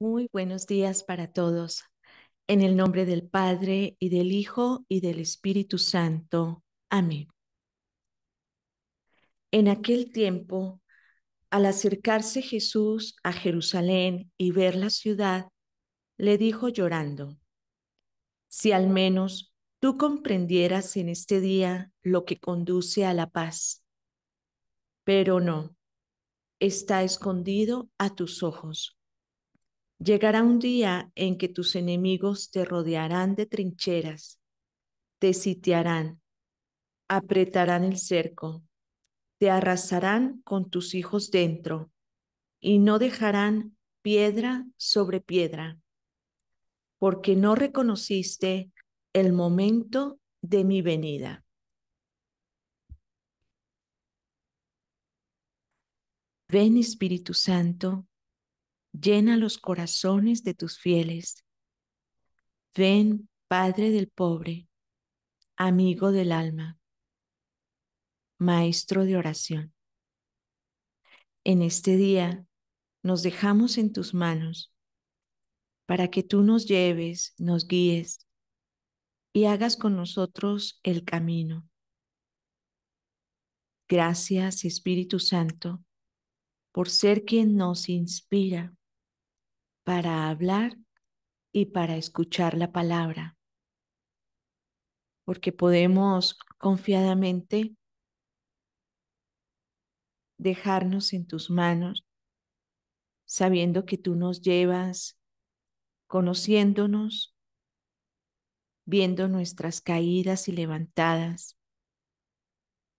Muy buenos días para todos. En el nombre del Padre y del Hijo y del Espíritu Santo. Amén. En aquel tiempo, al acercarse Jesús a Jerusalén y ver la ciudad, le dijo llorando, Si al menos tú comprendieras en este día lo que conduce a la paz. Pero no, está escondido a tus ojos Llegará un día en que tus enemigos te rodearán de trincheras, te sitiarán, apretarán el cerco, te arrasarán con tus hijos dentro y no dejarán piedra sobre piedra, porque no reconociste el momento de mi venida. Ven Espíritu Santo llena los corazones de tus fieles. Ven, Padre del pobre, amigo del alma, maestro de oración. En este día nos dejamos en tus manos para que tú nos lleves, nos guíes y hagas con nosotros el camino. Gracias, Espíritu Santo, por ser quien nos inspira para hablar y para escuchar la palabra, porque podemos confiadamente dejarnos en tus manos, sabiendo que tú nos llevas, conociéndonos, viendo nuestras caídas y levantadas,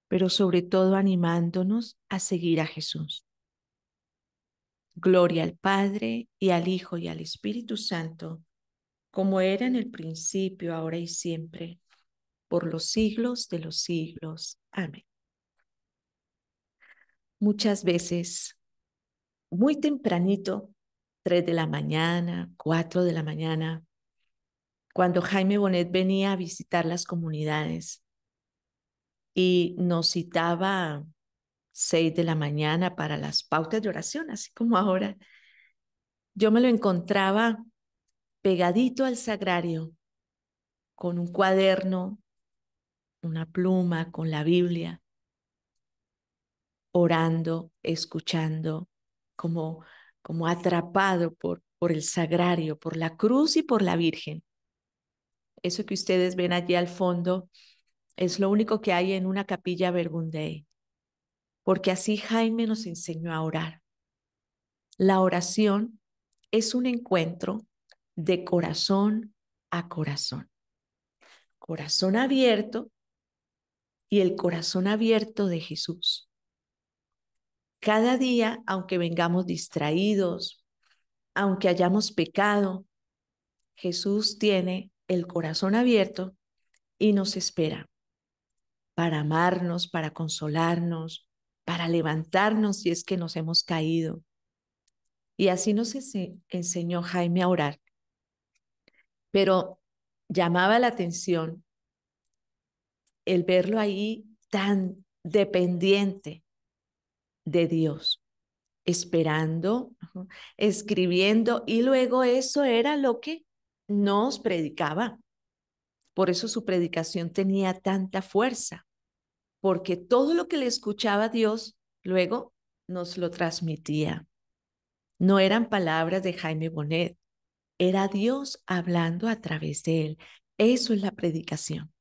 pero sobre todo animándonos a seguir a Jesús. Gloria al Padre y al Hijo y al Espíritu Santo, como era en el principio, ahora y siempre, por los siglos de los siglos. Amén. Muchas veces, muy tempranito, tres de la mañana, cuatro de la mañana, cuando Jaime Bonet venía a visitar las comunidades y nos citaba 6 de la mañana para las pautas de oración, así como ahora. Yo me lo encontraba pegadito al sagrario, con un cuaderno, una pluma, con la Biblia, orando, escuchando, como, como atrapado por, por el sagrario, por la cruz y por la Virgen. Eso que ustedes ven allí al fondo es lo único que hay en una capilla vergundé porque así Jaime nos enseñó a orar. La oración es un encuentro de corazón a corazón. Corazón abierto y el corazón abierto de Jesús. Cada día, aunque vengamos distraídos, aunque hayamos pecado, Jesús tiene el corazón abierto y nos espera para amarnos, para consolarnos, para levantarnos si es que nos hemos caído. Y así nos enseñó Jaime a orar. Pero llamaba la atención el verlo ahí tan dependiente de Dios, esperando, escribiendo, y luego eso era lo que nos predicaba. Por eso su predicación tenía tanta fuerza porque todo lo que le escuchaba Dios luego nos lo transmitía. No eran palabras de Jaime Bonet, era Dios hablando a través de él. Eso es la predicación.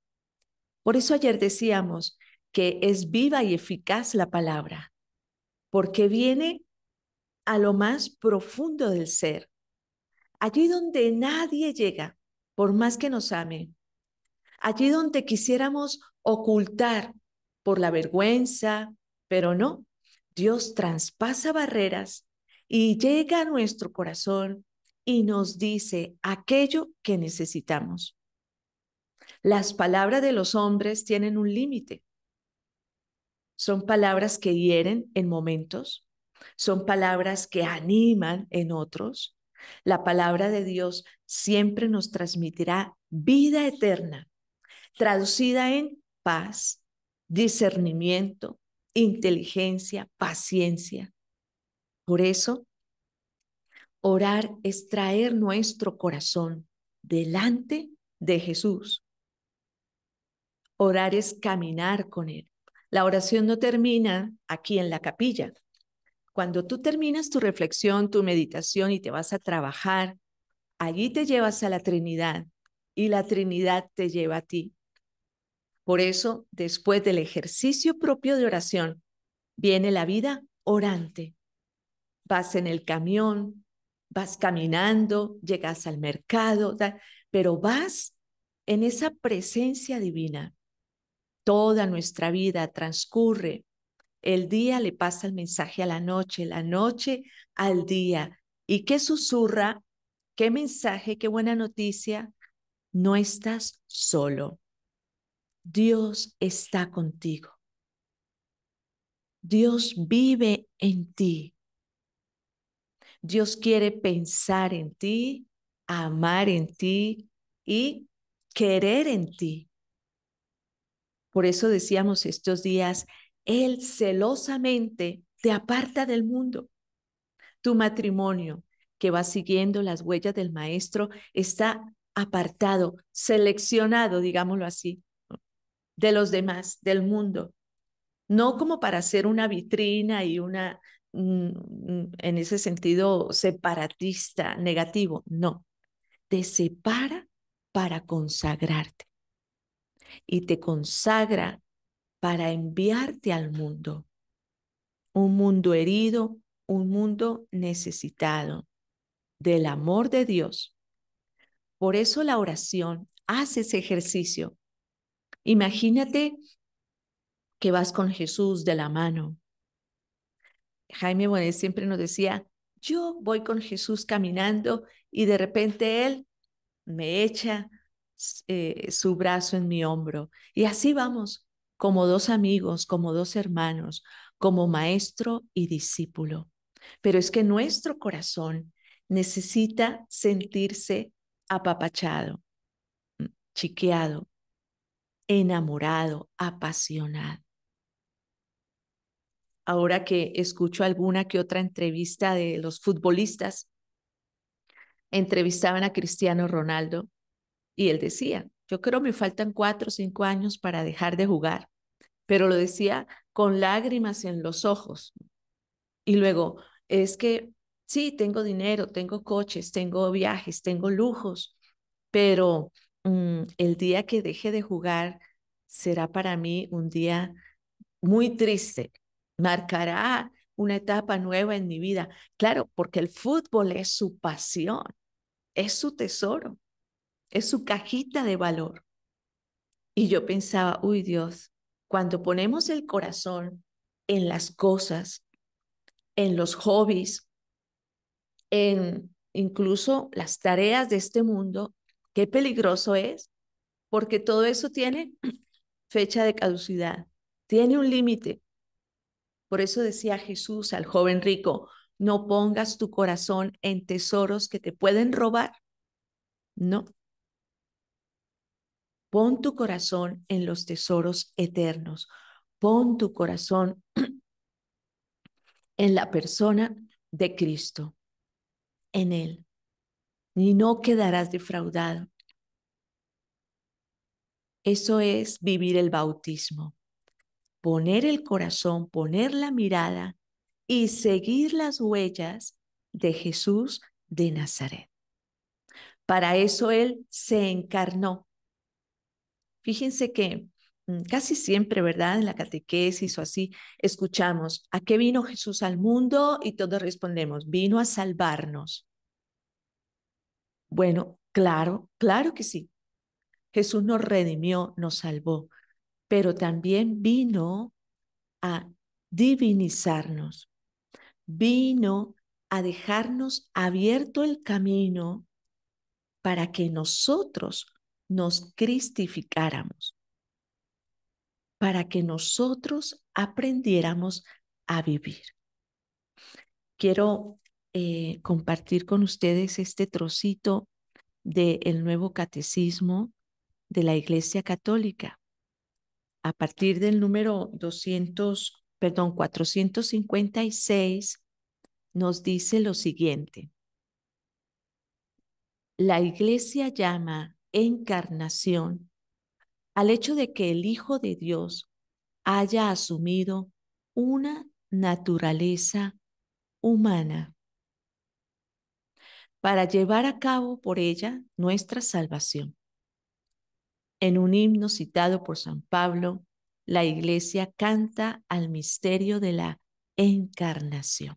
Por eso ayer decíamos que es viva y eficaz la palabra, porque viene a lo más profundo del ser, allí donde nadie llega, por más que nos ame, allí donde quisiéramos ocultar por la vergüenza, pero no, Dios traspasa barreras y llega a nuestro corazón y nos dice aquello que necesitamos. Las palabras de los hombres tienen un límite. Son palabras que hieren en momentos, son palabras que animan en otros. La palabra de Dios siempre nos transmitirá vida eterna, traducida en paz, discernimiento, inteligencia, paciencia. Por eso, orar es traer nuestro corazón delante de Jesús. Orar es caminar con Él. La oración no termina aquí en la capilla. Cuando tú terminas tu reflexión, tu meditación y te vas a trabajar, allí te llevas a la Trinidad y la Trinidad te lleva a ti. Por eso, después del ejercicio propio de oración, viene la vida orante. Vas en el camión, vas caminando, llegas al mercado, pero vas en esa presencia divina. Toda nuestra vida transcurre. El día le pasa el mensaje a la noche, la noche al día. ¿Y qué susurra? ¿Qué mensaje? ¿Qué buena noticia? No estás solo. Dios está contigo. Dios vive en ti. Dios quiere pensar en ti, amar en ti y querer en ti. Por eso decíamos estos días, Él celosamente te aparta del mundo. Tu matrimonio, que va siguiendo las huellas del Maestro, está apartado, seleccionado, digámoslo así, de los demás, del mundo. No como para ser una vitrina y una, mm, mm, en ese sentido, separatista, negativo, no. Te separa para consagrarte y te consagra para enviarte al mundo. Un mundo herido, un mundo necesitado del amor de Dios. Por eso la oración hace ese ejercicio Imagínate que vas con Jesús de la mano. Jaime Bonet siempre nos decía, yo voy con Jesús caminando y de repente Él me echa eh, su brazo en mi hombro. Y así vamos, como dos amigos, como dos hermanos, como maestro y discípulo. Pero es que nuestro corazón necesita sentirse apapachado, mm, chiqueado, enamorado, apasionado. Ahora que escucho alguna que otra entrevista de los futbolistas, entrevistaban a Cristiano Ronaldo y él decía, yo creo me faltan cuatro o cinco años para dejar de jugar, pero lo decía con lágrimas en los ojos. Y luego, es que sí, tengo dinero, tengo coches, tengo viajes, tengo lujos, pero Mm, el día que deje de jugar será para mí un día muy triste, marcará una etapa nueva en mi vida. Claro, porque el fútbol es su pasión, es su tesoro, es su cajita de valor. Y yo pensaba, uy Dios, cuando ponemos el corazón en las cosas, en los hobbies, en incluso las tareas de este mundo, Qué peligroso es, porque todo eso tiene fecha de caducidad, tiene un límite. Por eso decía Jesús al joven rico, no pongas tu corazón en tesoros que te pueden robar. No. Pon tu corazón en los tesoros eternos. Pon tu corazón en la persona de Cristo, en Él. Y no quedarás defraudado. Eso es vivir el bautismo. Poner el corazón, poner la mirada y seguir las huellas de Jesús de Nazaret. Para eso Él se encarnó. Fíjense que mm, casi siempre, ¿verdad? En la catequesis o así, escuchamos, ¿a qué vino Jesús al mundo? Y todos respondemos, vino a salvarnos. Bueno, claro, claro que sí, Jesús nos redimió, nos salvó, pero también vino a divinizarnos, vino a dejarnos abierto el camino para que nosotros nos cristificáramos, para que nosotros aprendiéramos a vivir. Quiero eh, compartir con ustedes este trocito del nuevo catecismo de la Iglesia Católica. A partir del número 200, perdón, 456, nos dice lo siguiente. La Iglesia llama encarnación al hecho de que el Hijo de Dios haya asumido una naturaleza humana para llevar a cabo por ella nuestra salvación. En un himno citado por San Pablo, la iglesia canta al misterio de la encarnación.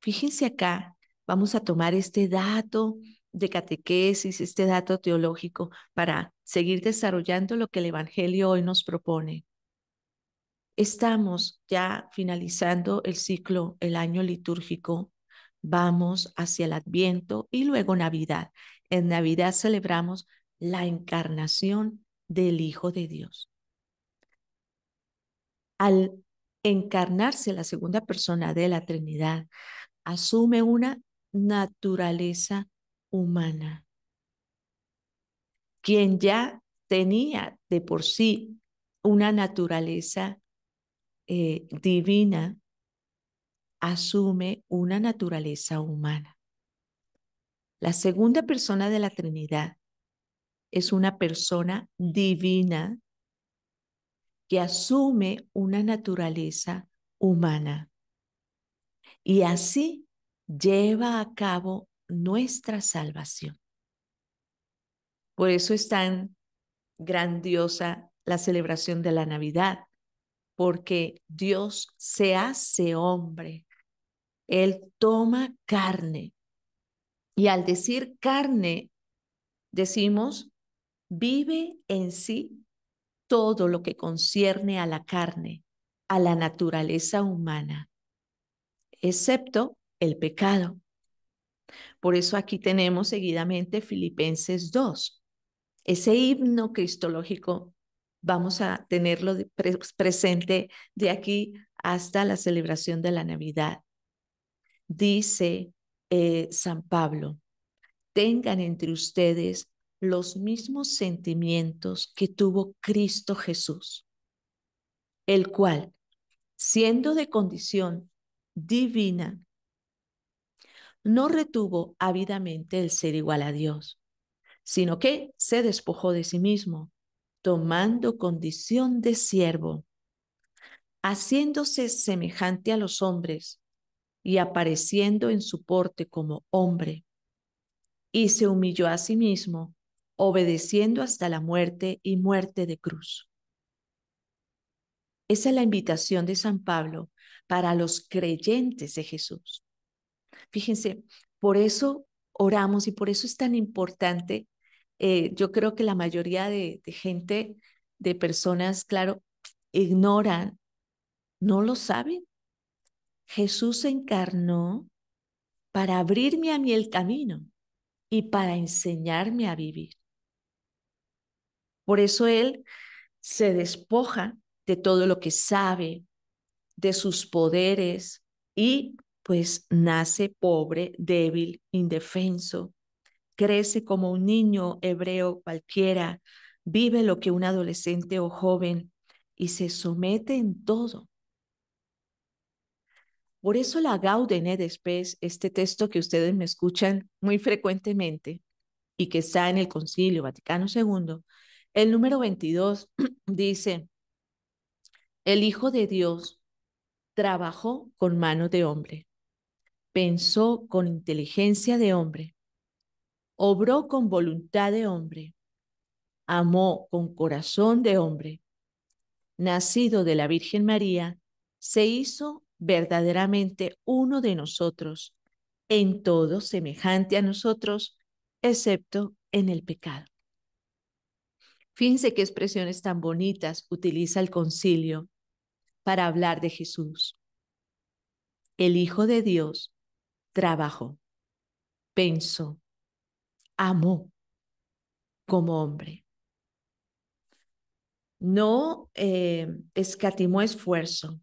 Fíjense acá, vamos a tomar este dato de catequesis, este dato teológico, para seguir desarrollando lo que el Evangelio hoy nos propone. Estamos ya finalizando el ciclo, el año litúrgico, vamos hacia el Adviento y luego Navidad. En Navidad celebramos la encarnación del Hijo de Dios. Al encarnarse la segunda persona de la Trinidad, asume una naturaleza humana. Quien ya tenía de por sí una naturaleza eh, divina, asume una naturaleza humana. La segunda persona de la Trinidad es una persona divina que asume una naturaleza humana y así lleva a cabo nuestra salvación. Por eso es tan grandiosa la celebración de la Navidad, porque Dios se hace hombre, Él toma carne y al decir carne, decimos, vive en sí todo lo que concierne a la carne, a la naturaleza humana, excepto el pecado. Por eso aquí tenemos seguidamente Filipenses 2. Ese himno cristológico vamos a tenerlo presente de aquí hasta la celebración de la Navidad. Dice, eh, San Pablo, tengan entre ustedes los mismos sentimientos que tuvo Cristo Jesús, el cual, siendo de condición divina, no retuvo ávidamente el ser igual a Dios, sino que se despojó de sí mismo, tomando condición de siervo, haciéndose semejante a los hombres y apareciendo en su porte como hombre. Y se humilló a sí mismo, obedeciendo hasta la muerte y muerte de cruz. Esa es la invitación de San Pablo para los creyentes de Jesús. Fíjense, por eso oramos y por eso es tan importante. Eh, yo creo que la mayoría de gente, de personas, claro, ignoran, no lo saben, Jesús se encarnó para abrirme a mí el camino y para enseñarme a vivir. Por eso Él se despoja de todo lo que sabe, de sus poderes y pues nace pobre, débil, indefenso, crece como un niño hebreo cualquiera, vive lo que un adolescente o joven y se somete en todo por eso la gaudené después este texto que ustedes me escuchan muy frecuentemente y que está en el Concilio Vaticano II, el número 22 dice, el Hijo de Dios trabajó con mano de hombre, pensó con inteligencia de hombre, obró con voluntad de hombre, amó con corazón de hombre, nacido de la Virgen María, se hizo verdaderamente uno de nosotros, en todo semejante a nosotros, excepto en el pecado. Fíjense qué expresiones tan bonitas utiliza el concilio para hablar de Jesús. El Hijo de Dios trabajó, pensó, amó como hombre. No eh, escatimó esfuerzo,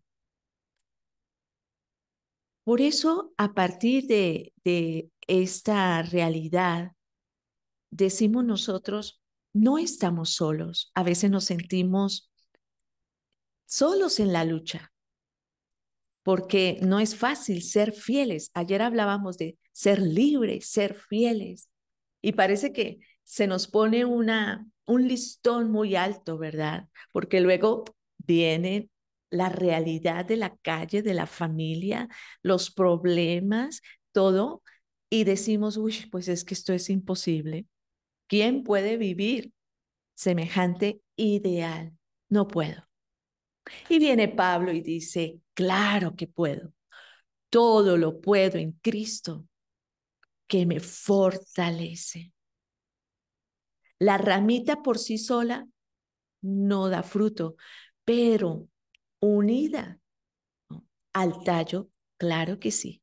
por eso, a partir de, esta realidad, decimos nosotros, no estamos solos. A veces nos sentimos solos en la lucha, porque no es fácil ser fieles. Ayer hablábamos de ser libres, ser fieles, y parece que se nos pone una, un listón muy alto, ¿verdad? Porque luego vienen la realidad de la calle, de la familia, los problemas, todo, y decimos, uy, pues es que esto es imposible. ¿Quién puede vivir semejante ideal? No puedo. Y viene Pablo y dice, claro que puedo. Todo lo puedo en Cristo que me fortalece. La ramita por sí sola no da fruto, pero unida al tallo, claro que sí.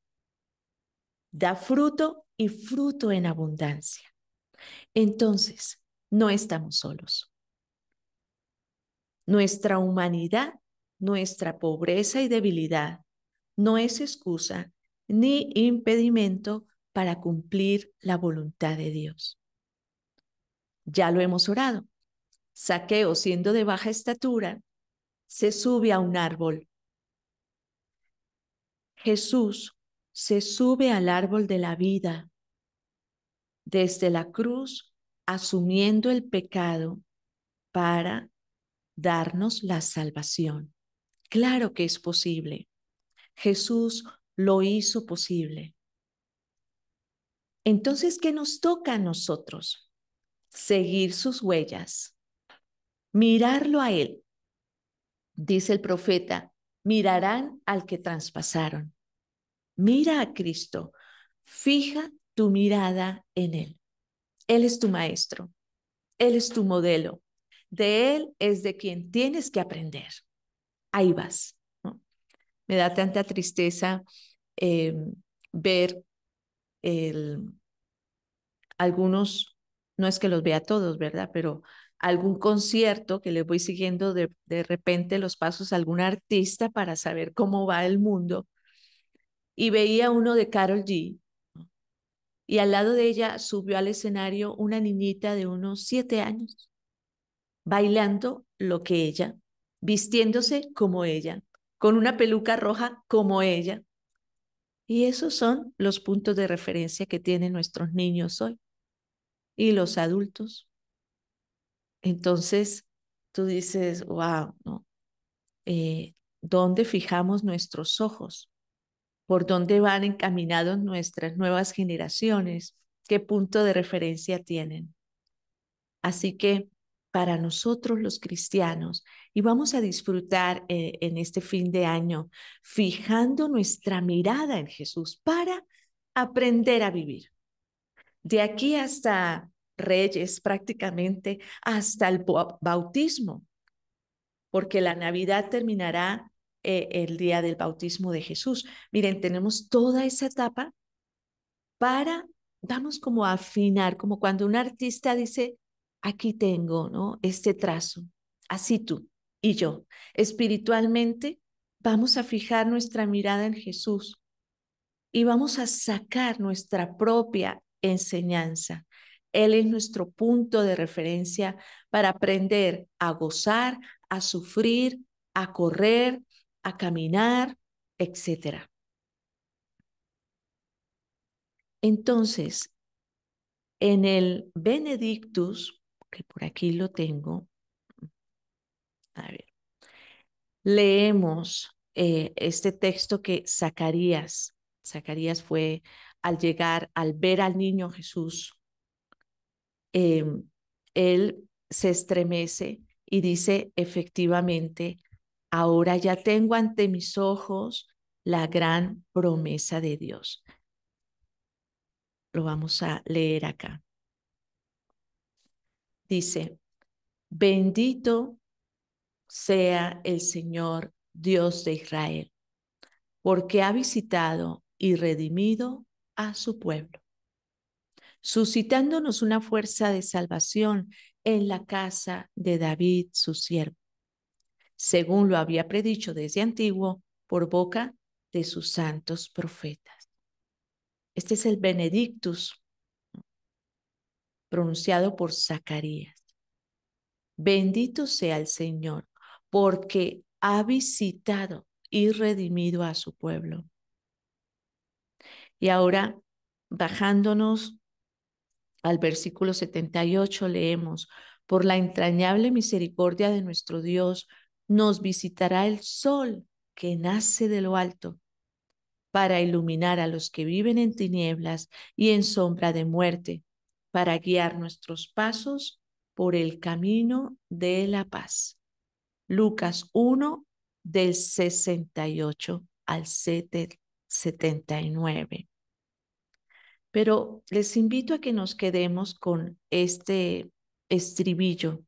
Da fruto y fruto en abundancia. Entonces, no estamos solos. Nuestra humanidad, nuestra pobreza y debilidad no es excusa ni impedimento para cumplir la voluntad de Dios. Ya lo hemos orado. Saqueo, siendo de baja estatura, se sube a un árbol. Jesús se sube al árbol de la vida desde la cruz, asumiendo el pecado para darnos la salvación. Claro que es posible. Jesús lo hizo posible. Entonces, ¿qué nos toca a nosotros? Seguir sus huellas, mirarlo a Él, dice el profeta, mirarán al que traspasaron. Mira a Cristo, fija tu mirada en Él. Él es tu maestro, Él es tu modelo, de Él es de quien tienes que aprender. Ahí vas. Me da tanta tristeza em, ver el, algunos, no es que los vea todos, ¿verdad? Pero algún concierto que le voy siguiendo de, de repente los pasos a algún artista para saber cómo va el mundo. Y veía uno de Carol G. Y al lado de ella subió al escenario una niñita de unos siete años, bailando lo que ella, vistiéndose como ella, con una peluca roja como ella. Y esos son los puntos de referencia que tienen nuestros niños hoy y los adultos. Entonces, tú dices, wow, ¿no? Eh, ¿Dónde fijamos nuestros ojos? ¿Por dónde van encaminados nuestras nuevas generaciones? ¿Qué punto de referencia tienen? Así que para nosotros los cristianos, y vamos a disfrutar eh, en este fin de año fijando nuestra mirada en Jesús para aprender a vivir. De aquí hasta reyes prácticamente hasta el bautismo, porque la Navidad terminará eh, el día del bautismo de Jesús. Miren, tenemos toda esa etapa para, vamos como a afinar, como cuando un artista dice, aquí tengo, ¿no? Este trazo, así tú y yo. Espiritualmente, vamos a fijar nuestra mirada en Jesús y vamos a sacar nuestra propia enseñanza, él es nuestro punto de referencia para aprender a gozar, a sufrir, a correr, a caminar, etc. Entonces, en el Benedictus, que por aquí lo tengo, a ver, leemos eh, este texto que Zacarías, Zacarías fue al llegar, al ver al niño Jesús Em, él se estremece y dice, efectivamente, ahora ya tengo ante mis ojos la gran promesa de Dios. Lo vamos a leer acá. Dice, bendito sea el Señor Dios de Israel, porque ha visitado y redimido a su pueblo suscitándonos una fuerza de salvación en la casa de David, su siervo, según lo había predicho desde antiguo por boca de sus santos profetas. Este es el Benedictus pronunciado por Zacarías. Bendito sea el Señor, porque ha visitado y redimido a su pueblo. Y ahora, bajándonos al versículo 78 leemos, por la entrañable misericordia de nuestro Dios, nos visitará el sol que nace de lo alto, para iluminar a los que viven en tinieblas y en sombra de muerte, para guiar nuestros pasos por el camino de la paz. Lucas 1 del 68 al 79. Pero les invito a que nos quedemos con este estribillo.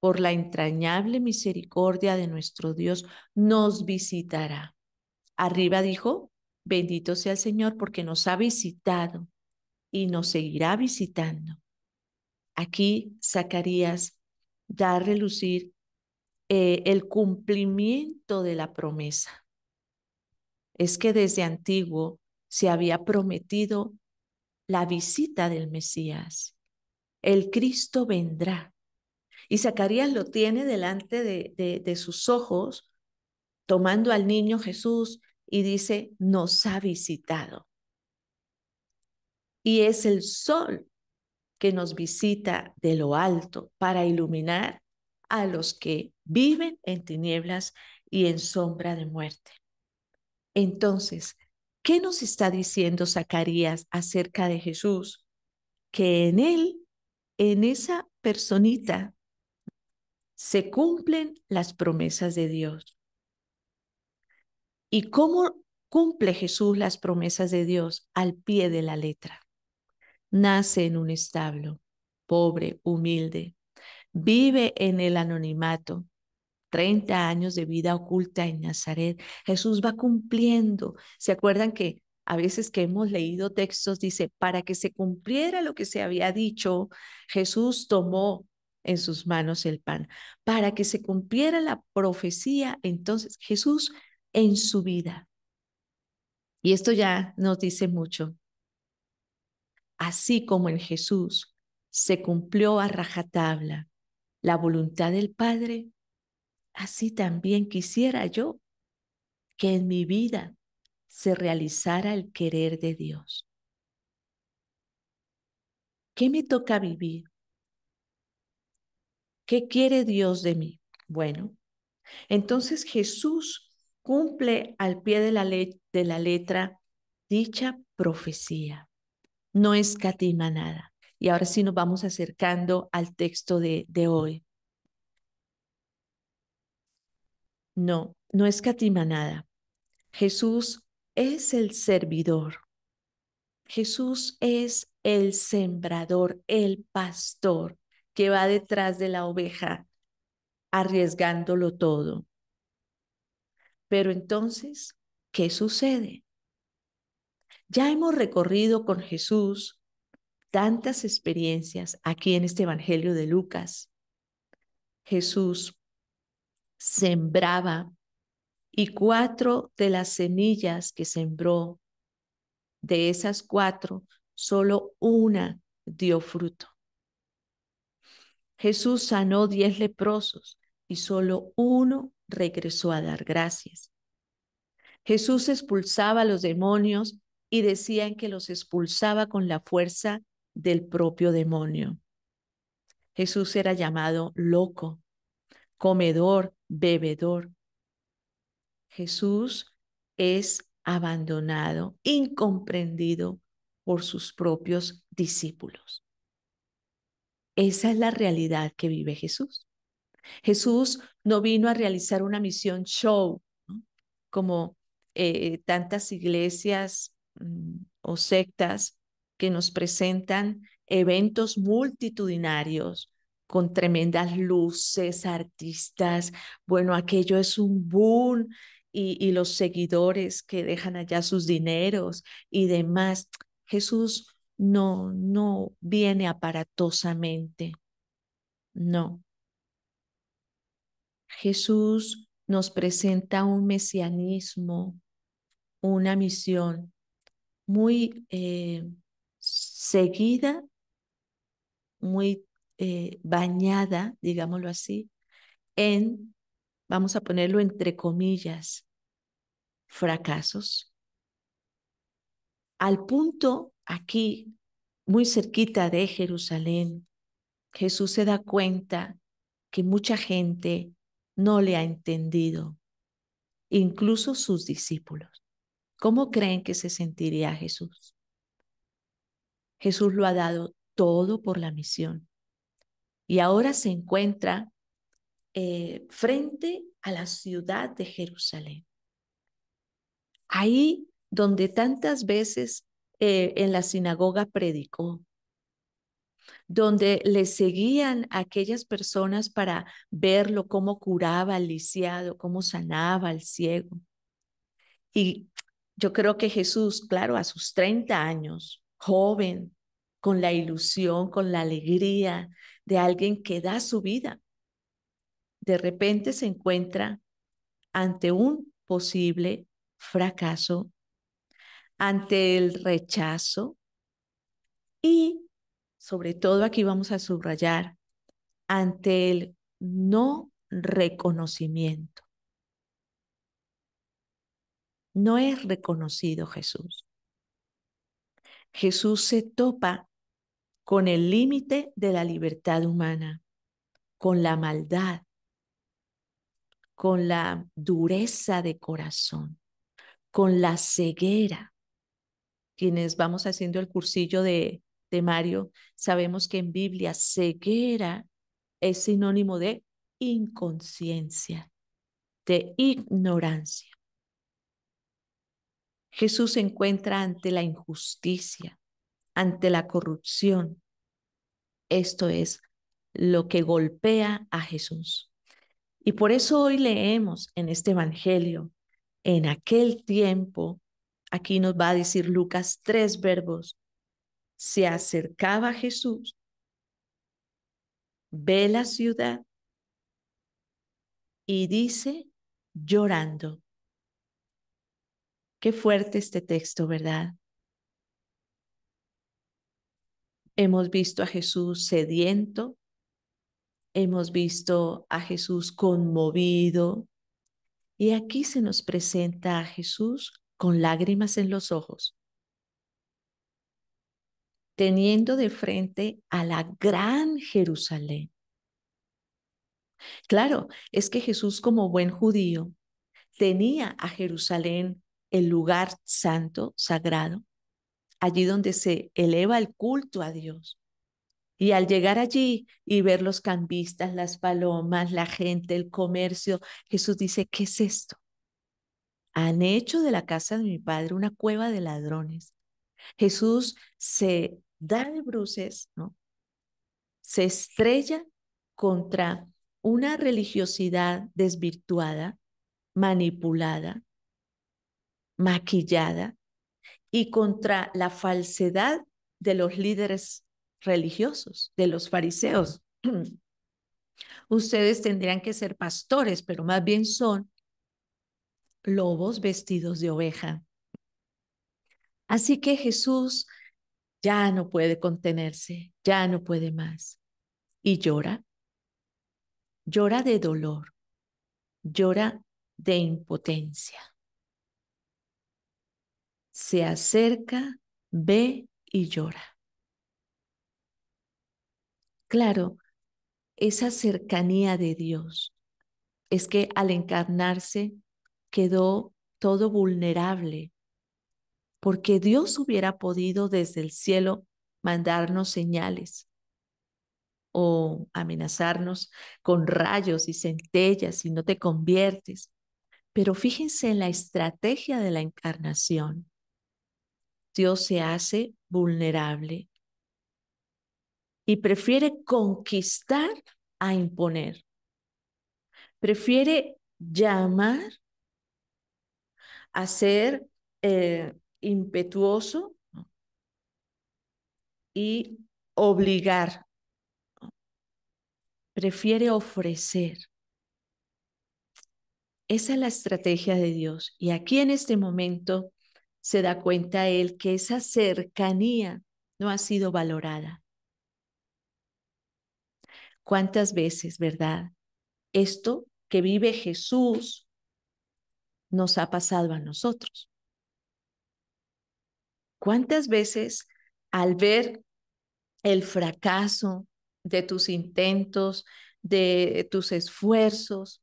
Por la entrañable misericordia de nuestro Dios nos visitará. Arriba dijo, bendito sea el Señor porque nos ha visitado y nos seguirá visitando. Aquí Zacarías da a relucir eh, el cumplimiento de la promesa. Es que desde antiguo se había prometido la visita del Mesías. El Cristo vendrá. Y Zacarías lo tiene delante de, sus ojos, tomando al niño Jesús y dice, nos ha visitado. Y es el sol que nos visita de lo alto para iluminar a los que viven en tinieblas y en sombra de muerte. Entonces, ¿Qué nos está diciendo Zacarías acerca de Jesús? Que en él, en esa personita, se cumplen las promesas de Dios. ¿Y cómo cumple Jesús las promesas de Dios? Al pie de la letra. Nace en un establo, pobre, humilde, vive en el anonimato, 30 años de vida oculta en Nazaret, Jesús va cumpliendo. ¿Se acuerdan que a veces que hemos leído textos dice, para que se cumpliera lo que se había dicho, Jesús tomó en sus manos el pan. Para que se cumpliera la profecía, entonces Jesús en su vida. Y esto ya nos dice mucho. Así como en Jesús se cumplió a rajatabla la voluntad del Padre, Así también quisiera yo que en mi vida se realizara el querer de Dios. ¿Qué me toca vivir? ¿Qué quiere Dios de mí? Bueno, entonces Jesús cumple al pie de la, letra dicha profecía. No escatima nada. Y ahora sí nos vamos acercando al texto de hoy. No, no escatima nada. Jesús es el servidor. Jesús es el sembrador, el pastor que va detrás de la oveja arriesgándolo todo. Pero entonces, ¿qué sucede? Ya hemos recorrido con Jesús tantas experiencias aquí en este Evangelio de Lucas. Jesús sembraba y cuatro de las semillas que sembró, de esas cuatro, solo una dio fruto. Jesús sanó diez leprosos y solo uno regresó a dar gracias. Jesús expulsaba a los demonios y decían que los expulsaba con la fuerza del propio demonio. Jesús era llamado loco comedor, bebedor. Jesús es abandonado, incomprendido por sus propios discípulos. Esa es la realidad que vive Jesús. Jesús no vino a realizar una misión show, como eh, tantas iglesias mm, o sectas que nos presentan eventos multitudinarios con tremendas luces, artistas, bueno, aquello es un boom y, y los seguidores que dejan allá sus dineros y demás. Jesús no, no viene aparatosamente, no. Jesús nos presenta un mesianismo, una misión muy eh, seguida, muy eh, bañada, digámoslo así, en, vamos a ponerlo entre comillas, fracasos. Al punto aquí, muy cerquita de Jerusalén, Jesús se da cuenta que mucha gente no le ha entendido, incluso sus discípulos. ¿Cómo creen que se sentiría Jesús? Jesús lo ha dado todo por la misión y ahora se encuentra eh, frente a la ciudad de Jerusalén. Ahí donde tantas veces eh, en la sinagoga predicó, donde le seguían aquellas personas para verlo, cómo curaba al lisiado, cómo sanaba al ciego. Y yo creo que Jesús, claro, a sus 30 años, joven, con la ilusión, con la alegría de alguien que da su vida, de repente se encuentra ante un posible fracaso, ante el rechazo y sobre todo aquí vamos a subrayar ante el no reconocimiento. No es reconocido Jesús. Jesús se topa con el límite de la libertad humana, con la maldad, con la dureza de corazón, con la ceguera. Quienes vamos haciendo el cursillo de, de Mario, sabemos que en Biblia ceguera es sinónimo de inconsciencia, de ignorancia. Jesús se encuentra ante la injusticia, ante la corrupción. Esto es lo que golpea a Jesús. Y por eso hoy leemos en este Evangelio, en aquel tiempo, aquí nos va a decir Lucas tres verbos, se acercaba a Jesús, ve la ciudad y dice llorando. Qué fuerte este texto, ¿verdad? Hemos visto a Jesús sediento, hemos visto a Jesús conmovido y aquí se nos presenta a Jesús con lágrimas en los ojos, teniendo de frente a la gran Jerusalén. Claro, es que Jesús como buen judío tenía a Jerusalén el lugar santo, sagrado, allí donde se eleva el culto a Dios. Y al llegar allí y ver los cambistas, las palomas, la gente, el comercio, Jesús dice, ¿qué es esto? Han hecho de la casa de mi padre una cueva de ladrones. Jesús se da de bruces, ¿no? Se estrella contra una religiosidad desvirtuada, manipulada, maquillada, y contra la falsedad de los líderes religiosos, de los fariseos. Ustedes tendrían que ser pastores, pero más bien son lobos vestidos de oveja. Así que Jesús ya no puede contenerse, ya no puede más. Y llora, llora de dolor, llora de impotencia se acerca, ve y llora. Claro, esa cercanía de Dios es que al encarnarse quedó todo vulnerable, porque Dios hubiera podido desde el cielo mandarnos señales o amenazarnos con rayos y centellas si no te conviertes. Pero fíjense en la estrategia de la encarnación. Dios se hace vulnerable y prefiere conquistar a imponer. Prefiere llamar a ser eh, impetuoso y obligar. Prefiere ofrecer. Esa es la estrategia de Dios. Y aquí en este momento se da cuenta él que esa cercanía no ha sido valorada. ¿Cuántas veces, verdad? Esto que vive Jesús nos ha pasado a nosotros. ¿Cuántas veces al ver el fracaso de tus intentos, de tus esfuerzos,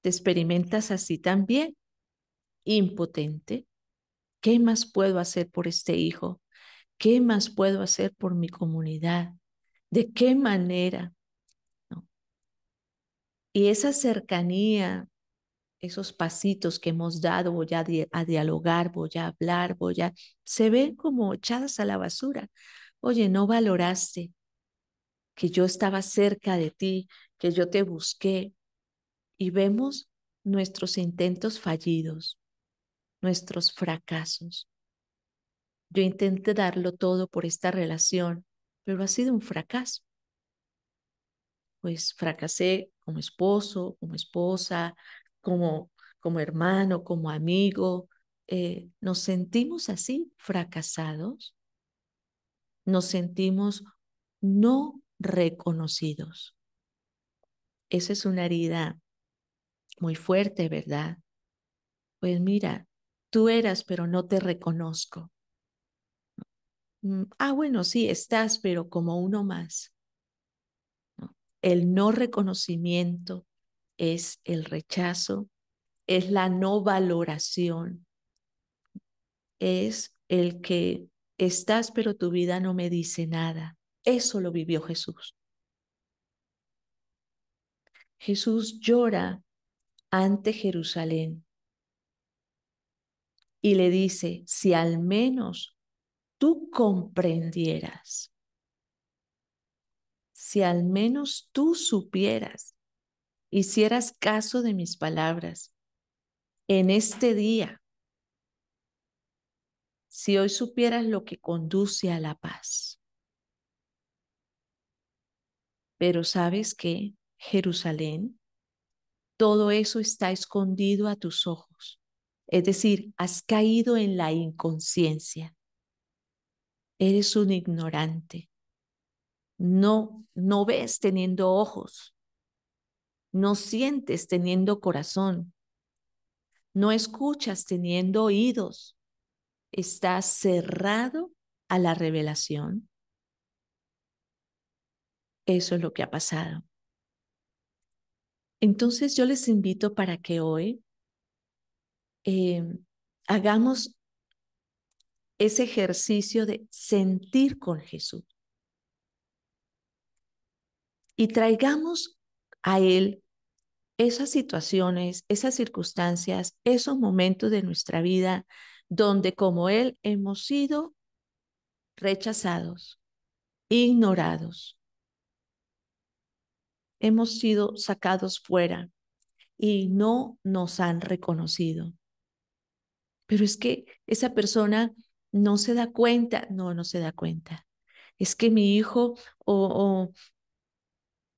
te experimentas así también, impotente, ¿Qué más puedo hacer por este hijo? ¿Qué más puedo hacer por mi comunidad? ¿De qué manera? Y esa cercanía, esos pasitos que hemos dado, voy a, a dialogar, voy a hablar, voy a... se ven como echadas a la basura. Oye, no valoraste que yo estaba cerca de ti, que yo te busqué. Y vemos nuestros intentos fallidos nuestros fracasos. Yo intenté darlo todo por esta relación, pero ha sido un fracaso. Pues fracasé como esposo, como esposa, como, como hermano, como amigo. Eh, nos sentimos así, fracasados. Nos sentimos no reconocidos. Esa es una herida muy fuerte, ¿verdad? Pues mira, tú eras, pero no te reconozco. Mm, ah, bueno, sí, estás, pero como uno más. El no reconocimiento es el rechazo, es la no valoración, es el que estás, pero tu vida no me dice nada. Eso lo vivió Jesús. Jesús llora ante Jerusalén y le dice, si al menos tú comprendieras, si al menos tú supieras, hicieras caso de mis palabras en este día, si hoy supieras lo que conduce a la paz. Pero sabes que, Jerusalén, todo eso está escondido a tus ojos es decir, has caído en la inconsciencia. Eres un ignorante. No, no ves teniendo ojos. No sientes teniendo corazón. No escuchas teniendo oídos. Estás cerrado a la revelación. Eso es lo que ha pasado. Entonces yo les invito para que hoy Em, hagamos ese ejercicio de sentir con Jesús y traigamos a Él esas situaciones, esas circunstancias, esos momentos de nuestra vida donde como Él hemos sido rechazados, ignorados, hemos sido sacados fuera y no nos han reconocido pero es que esa persona no se da cuenta, no, no se da cuenta. Es que mi hijo o,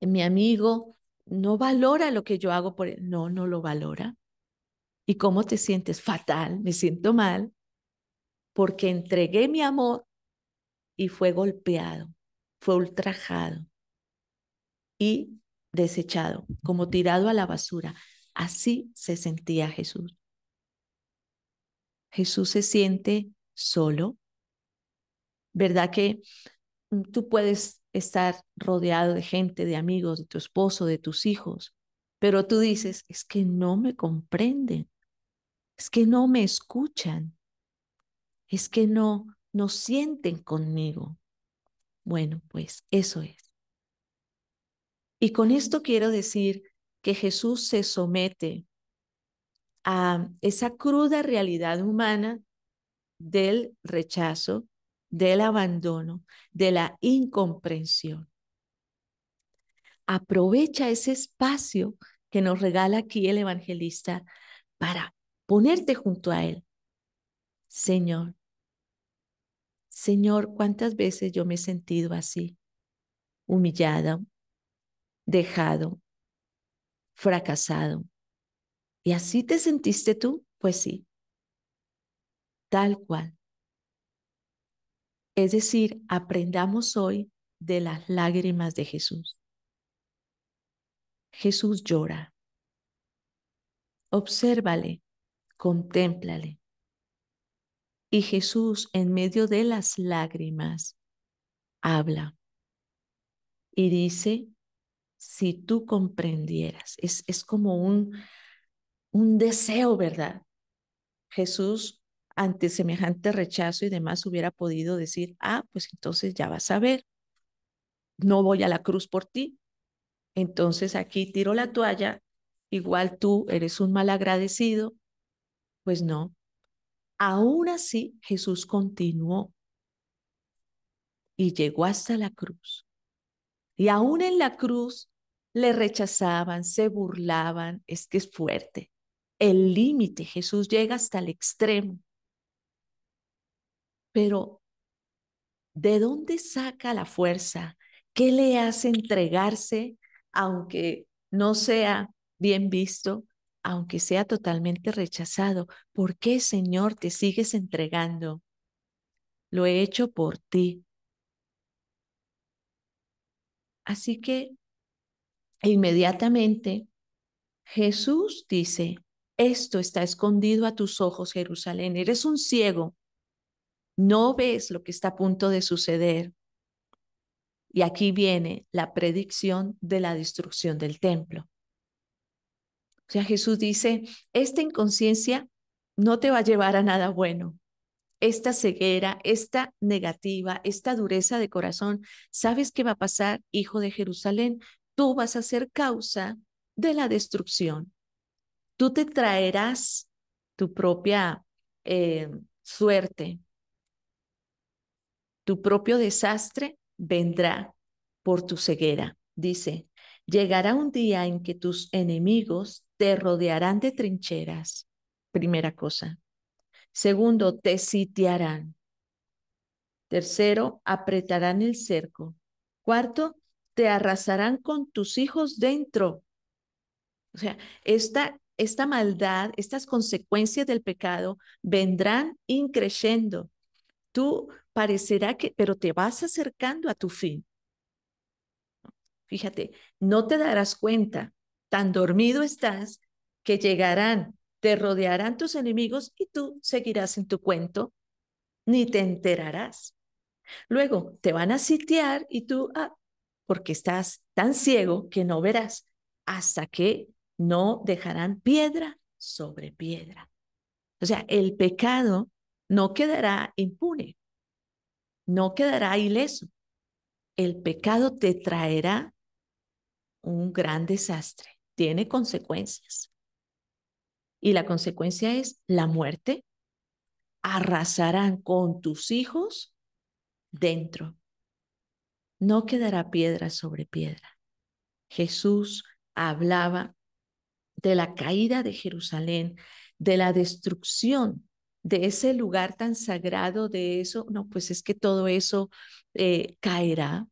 mi amigo no valora lo que yo hago por él. No, no lo valora. ¿Y cómo te sientes? Fatal, me siento mal, porque entregué mi amor y fue golpeado, fue ultrajado y desechado, como tirado a la basura. Así se sentía Jesús. Jesús se siente solo. ¿Verdad que mm, tú puedes estar rodeado de gente, de amigos, de tu esposo, de tus hijos, pero tú dices, es que no me comprenden, es que no me escuchan, es que no, no sienten conmigo. Bueno, pues eso es. Y con esto quiero decir que Jesús se somete a esa cruda realidad humana del rechazo, del abandono, de la incomprensión. Aprovecha ese espacio que nos regala aquí el evangelista para ponerte junto a Él. Señor, Señor, cuántas veces yo me he sentido así, humillado, dejado, fracasado, ¿Y así te sentiste tú? Pues sí, tal cual. Es decir, aprendamos hoy de las lágrimas de Jesús. Jesús llora. Obsérvale, contémplale. Y Jesús, en medio de las lágrimas, habla y dice, si tú comprendieras, es, es como un, un deseo, ¿verdad? Jesús, ante semejante rechazo y demás, hubiera podido decir, ah, pues entonces ya vas a ver, no voy a la cruz por ti. Entonces aquí tiro la toalla, igual tú eres un malagradecido. Pues no. Aún así, Jesús continuó y llegó hasta la cruz. Y aún en la cruz le rechazaban, se burlaban, es que es fuerte el límite, Jesús llega hasta el extremo. Pero, ¿de dónde saca la fuerza? ¿Qué le hace entregarse, aunque no sea bien visto, aunque sea totalmente rechazado? ¿Por qué, Señor, te sigues entregando? Lo he hecho por ti. Así que inmediatamente Jesús dice, esto está escondido a tus ojos, Jerusalén. Eres un ciego. No ves lo que está a punto de suceder. Y aquí viene la predicción de la destrucción del templo. O sea, Jesús dice, esta inconsciencia no te va a llevar a nada bueno. Esta ceguera, esta negativa, esta dureza de corazón, ¿sabes qué va a pasar, hijo de Jerusalén? Tú vas a ser causa de la destrucción tú te traerás tu propia eh, suerte, tu propio desastre vendrá por tu ceguera. Dice, llegará un día en que tus enemigos te rodearán de trincheras, primera cosa. Segundo, te sitiarán. Tercero, apretarán el cerco. Cuarto, te arrasarán con tus hijos dentro. O sea, esta esta maldad, estas consecuencias del pecado vendrán increyendo Tú parecerá que, pero te vas acercando a tu fin. Fíjate, no te darás cuenta, tan dormido estás que llegarán, te rodearán tus enemigos y tú seguirás en tu cuento, ni te enterarás. Luego te van a sitiar y tú, ah, porque estás tan ciego que no verás hasta que no dejarán piedra sobre piedra. O sea, el pecado no quedará impune, no quedará ileso. El pecado te traerá un gran desastre, tiene consecuencias. Y la consecuencia es la muerte. Arrasarán con tus hijos dentro. No quedará piedra sobre piedra. Jesús hablaba de la caída de Jerusalén, de la destrucción de ese lugar tan sagrado, de eso, no, pues es que todo eso eh, caerá,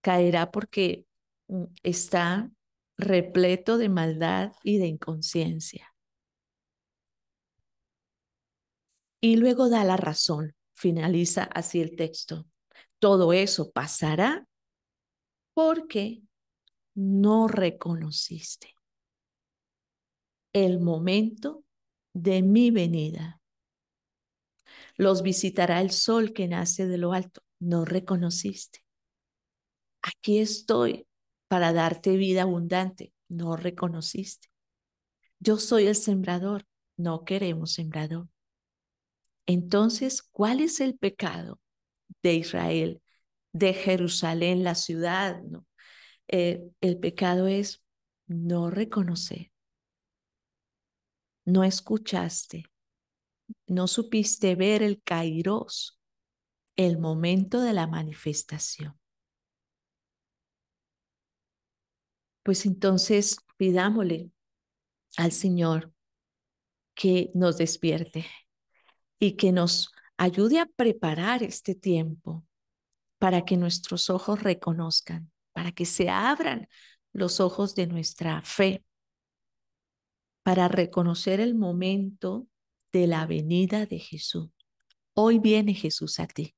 caerá porque mm, está repleto de maldad y de inconsciencia. Y luego da la razón, finaliza así el texto. Todo eso pasará porque no reconociste el momento de mi venida. Los visitará el sol que nace de lo alto. No reconociste. Aquí estoy para darte vida abundante. No reconociste. Yo soy el sembrador. No queremos sembrador. Entonces, ¿cuál es el pecado de Israel, de Jerusalén, la ciudad? No? Eh, el pecado es no reconocer no escuchaste, no supiste ver el kairos, el momento de la manifestación. Pues entonces pidámosle al Señor que nos despierte y que nos ayude a preparar este tiempo para que nuestros ojos reconozcan, para que se abran los ojos de nuestra fe para reconocer el momento de la venida de Jesús. Hoy viene Jesús a ti.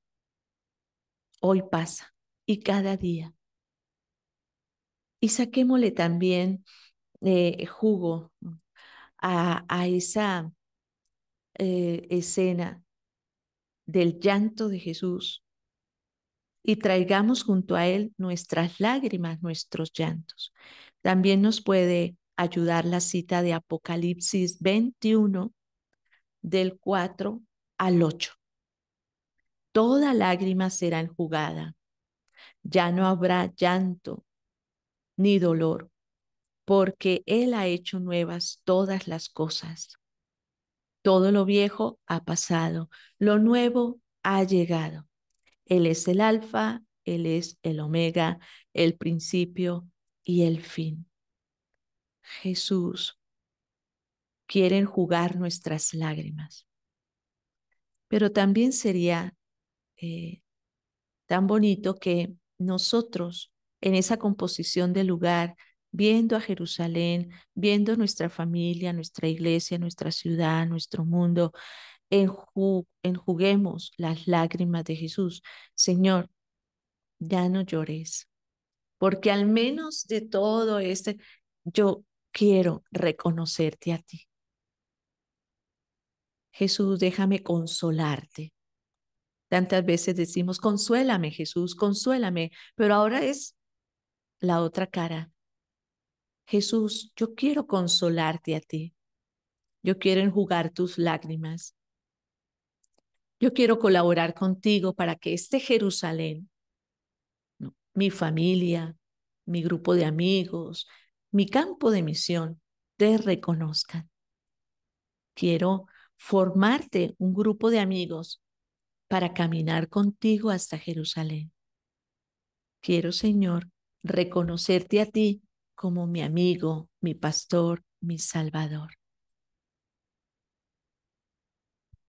Hoy pasa y cada día. Y saquémosle también eh, jugo a, esa eh, escena del llanto de Jesús y traigamos junto a Él nuestras lágrimas, nuestros llantos. También nos puede ayudar la cita de Apocalipsis 21 del 4 al 8. Toda lágrima será enjugada. Ya no habrá llanto ni dolor, porque Él ha hecho nuevas todas las cosas. Todo lo viejo ha pasado, lo nuevo ha llegado. Él es el alfa, Él es el omega, el principio y el fin. Jesús, quieren jugar nuestras lágrimas. Pero también sería eh, tan bonito que nosotros, en esa composición del lugar, viendo a Jerusalén, viendo nuestra familia, nuestra iglesia, nuestra ciudad, nuestro mundo, enjuguemos las lágrimas de Jesús. Señor, ya no llores, porque al menos de todo este, yo quiero reconocerte a ti. Jesús, déjame consolarte. Tantas veces decimos, consuélame, Jesús, consuélame, pero ahora es la otra cara. Jesús, yo quiero consolarte a ti. Yo quiero enjugar tus lágrimas. Yo quiero colaborar contigo para que este Jerusalén, mi familia, mi grupo de amigos, mi campo de misión, te reconozcan. Quiero formarte un grupo de amigos para caminar contigo hasta Jerusalén. Quiero, Señor, reconocerte a ti como mi amigo, mi pastor, mi salvador.